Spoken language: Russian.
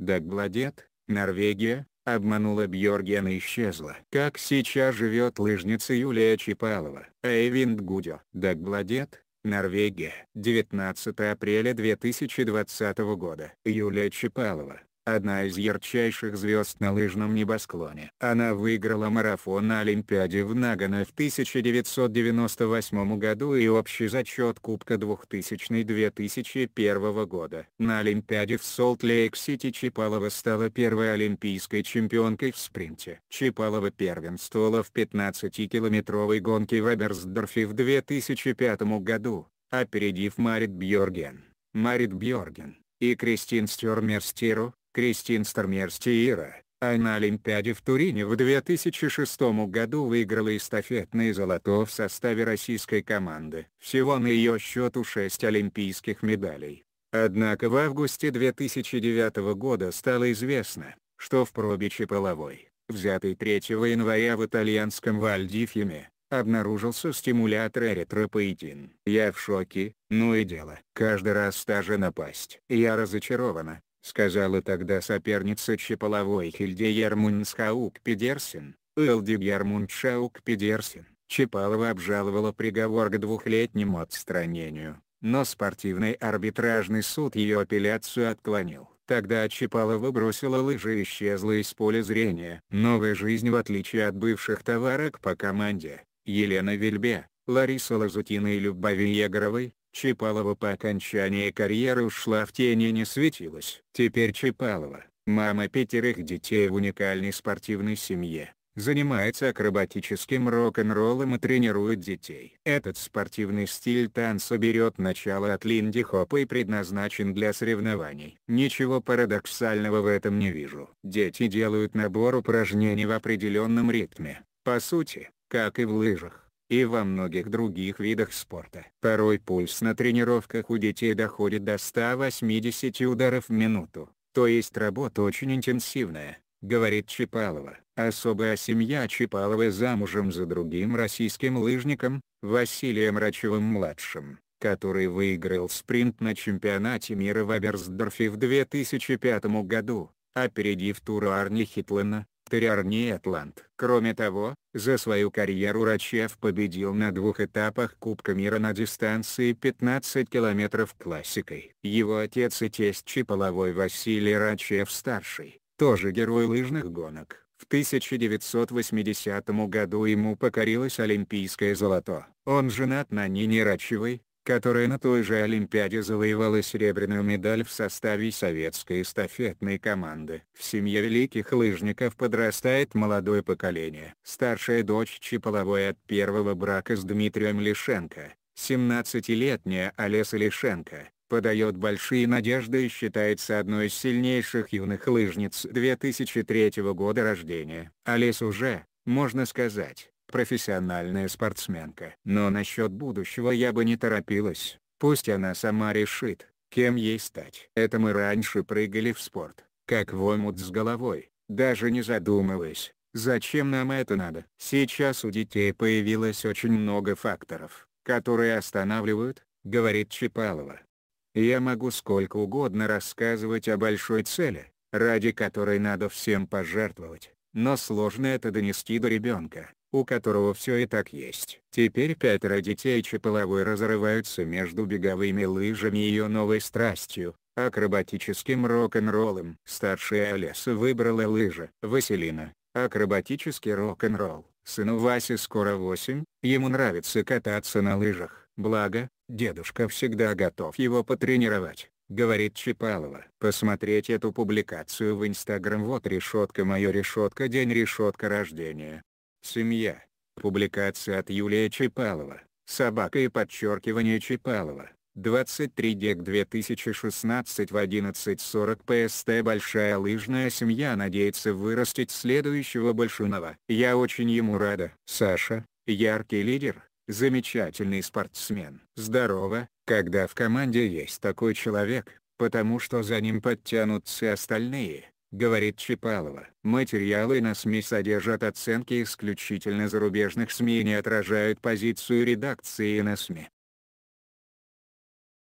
Дагбладет, Норвегия, обманула Бьоргена и исчезла. Как сейчас живет лыжница Юлия Чипалова. Эйвинд Гудё. Дагбладет, Норвегия. 19 апреля 2020 года. Юлия Чипалова одна из ярчайших звезд на лыжном небосклоне. Она выиграла марафон на Олимпиаде в Нагано в 1998 году и общий зачет Кубка 2000-2001 года. На Олимпиаде в Солт-Лейк-Сити Чапалова стала первой олимпийской чемпионкой в спринте. Чапалова первенствовала в 15-километровой гонке в Аберсдорфе в 2005 году, опередив Марит Бьорген. Марит Бьорген и Кристин Стюрмерстеру, Кристин Стармерстиира, а на Олимпиаде в Турине в 2006 году выиграла эстафетное золото в составе российской команды. Всего на ее счету 6 олимпийских медалей. Однако в августе 2009 года стало известно, что в пробиче половой, взятой 3 января в итальянском Вальдифьеме, обнаружился стимулятор эритропоэтин. Я в шоке, ну и дело. Каждый раз та же напасть. Я разочарована, — сказала тогда соперница Чеполовой Хильде Ярмунсхаук Педерсен, Элди Ярмуншаук Педерсен. Чепалова обжаловала приговор к двухлетнему отстранению, но спортивный арбитражный суд ее апелляцию отклонил. Тогда Чапалова бросила лыжи и исчезла из поля зрения. Новая жизнь в отличие от бывших товарок по команде, Елена Вельбе, Лариса Лазутина и Любови Егоровой, Чапалова по окончании карьеры ушла в тени и не светилась. Теперь Чапалова, мама пятерых детей в уникальной спортивной семье, занимается акробатическим рок-н-роллом и тренирует детей. Этот спортивный стиль танца берет начало от Линди Хопа и предназначен для соревнований. Ничего парадоксального в этом не вижу. Дети делают набор упражнений в определенном ритме, по сути, как и в лыжах и во многих других видах спорта. Порой пульс на тренировках у детей доходит до 180 ударов в минуту, то есть работа очень интенсивная, говорит Чапалова. Особая семья Чапаловой замужем за другим российским лыжником, Василием Рачевым-младшим который выиграл спринт на чемпионате мира в Аберсдорфе в 2005 году, опередив тура Арни Хитлена, Терриарни Атлант. Кроме того, за свою карьеру Рачев победил на двух этапах Кубка мира на дистанции 15 километров классикой. Его отец и тесть Чиполовой Василий Рачев-старший, тоже герой лыжных гонок. В 1980 году ему покорилось олимпийское золото. Он женат на Нине Рачевой, которая на той же Олимпиаде завоевала серебряную медаль в составе советской эстафетной команды. В семье великих лыжников подрастает молодое поколение. Старшая дочь Чеполовой от первого брака с Дмитрием Лишенко, 17-летняя Олеса Лишенко, подает большие надежды и считается одной из сильнейших юных лыжниц 2003 года рождения. Олес уже, можно сказать, профессиональная спортсменка. Но насчет будущего я бы не торопилась, пусть она сама решит, кем ей стать. Это мы раньше прыгали в спорт, как в омут с головой, даже не задумываясь, зачем нам это надо. Сейчас у детей появилось очень много факторов, которые останавливают, говорит Чапалова. Я могу сколько угодно рассказывать о большой цели, ради которой надо всем пожертвовать, но сложно это донести до ребенка у которого все и так есть. Теперь пятеро детей Чаполовой разрываются между беговыми лыжами и ее новой страстью, акробатическим рок-н-роллом. Старшая Олеса выбрала лыжи. Василина, акробатический рок-н-ролл. Сыну Васе скоро 8, ему нравится кататься на лыжах. Благо, дедушка всегда готов его потренировать, говорит Чапалова. Посмотреть эту публикацию в Инстаграм вот решетка моё решетка день решетка рождения. Семья. Публикация от Юлия Чепалова. Собака и подчеркивание Чепалова. 23 дек 2016 в 11.40 ПСТ Большая лыжная семья надеется вырастить следующего большунова. Я очень ему рада. Саша, яркий лидер, замечательный спортсмен. Здорово, когда в команде есть такой человек, потому что за ним подтянутся остальные говорит Чапалова. Материалы на СМИ содержат оценки исключительно зарубежных СМИ и не отражают позицию редакции на СМИ.